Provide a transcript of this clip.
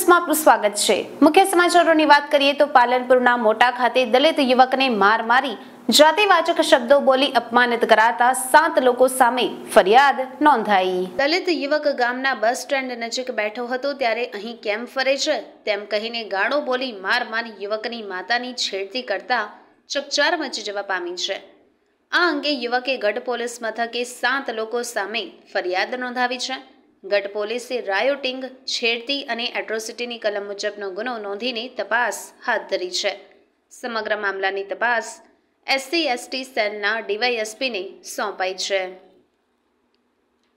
સ્વાગત છે મુખ્ય સમાચારોની વાત કરીએ તો પાલનપુરના મોટા ખાતે દલિત યુવકને માર મારી જાતિવાચક શબ્દો બોલી અપમાનિત કરાતા સાત લોકો સામે ફરિયાદ નોંધાઈ દલિત યુવક ગામના બસ સ્ટેન્ડ નજીક બેઠો હતો ત્યારે અહીં કેમ ફરે છે તેમ કહીને ગાળો બોલી માર મારી યુવકની માતાની છેડતી કરતા ચકચાર મચી જવા પામી છે આ અંગે યુવકે ગઢ પોલીસ મથકે સાત લોકો સામે ફરિયાદ નોંધાવી છે ગઢ પોલીસે રાયોટિંગ છેડતી અને એટ્રોસિટીની કલમ મુજબનો ગુનો નોંધીની તપાસ હાથ ધરી છે સમગ્ર મામલાની તપાસ એસસી એસટી સેલના ડીવાયએસપીને સોંપાઈ છે